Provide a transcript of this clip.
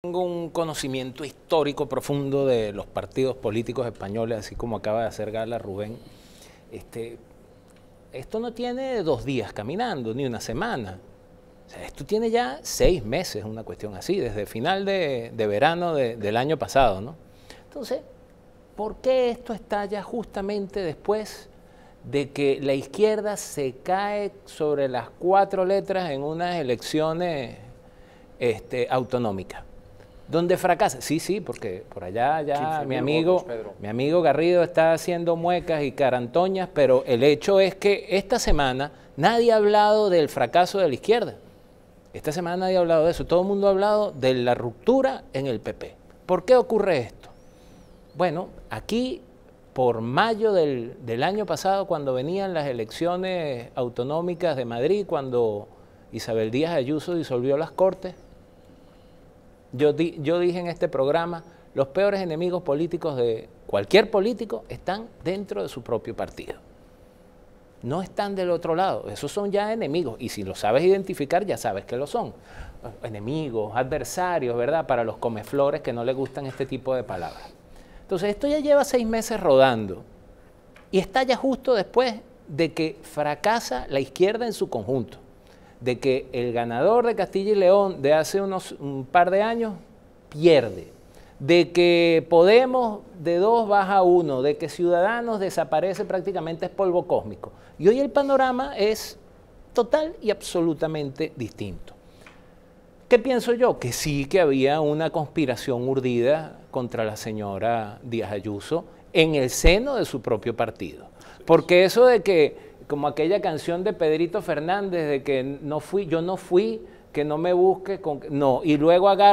Tengo un conocimiento histórico profundo de los partidos políticos españoles, así como acaba de hacer gala Rubén. Este, esto no tiene dos días caminando, ni una semana. esto tiene ya seis meses, una cuestión así, desde final de, verano del año pasado. ¿no? Entonces, ¿por qué esto estalla justamente después de que la izquierda se cae sobre las cuatro letras en unas elecciones este, autonómicas? donde fracasa. Sí, sí, porque por allá ya mi amigo, mi amigo Garrido está haciendo muecas y carantoñas, pero el hecho es que esta semana nadie ha hablado del fracaso de la izquierda. Esta semana nadie ha hablado de eso. Todo el mundo ha hablado de la ruptura en el PP. ¿Por qué ocurre esto? Bueno, aquí por mayo del año pasado, cuando venían las elecciones autonómicas de Madrid, cuando Isabel Díaz Ayuso disolvió las Cortes, yo, dije en este programa, los peores enemigos políticos de cualquier político están dentro de su propio partido. No están del otro lado, esos son ya enemigos y si los sabes identificar ya sabes que lo son. Enemigos, adversarios, ¿verdad? Para los comeflores que no les gustan este tipo de palabras. Entonces esto ya lleva seis meses rodando y está ya justo después de que fracasa la izquierda en su conjunto de que el ganador de Castilla y León de hace unos un par de años pierde, de que Podemos de dos baja uno, de que Ciudadanos desaparece prácticamente es polvo cósmico. Y hoy el panorama es total y absolutamente distinto. ¿Qué pienso yo? Que sí que había una conspiración urdida contra la señora Díaz Ayuso en el seno de su propio partido. Porque eso de que como aquella canción de Pedrito Fernández de que no fui, yo no fui, que no me busque, con... no, y luego agarra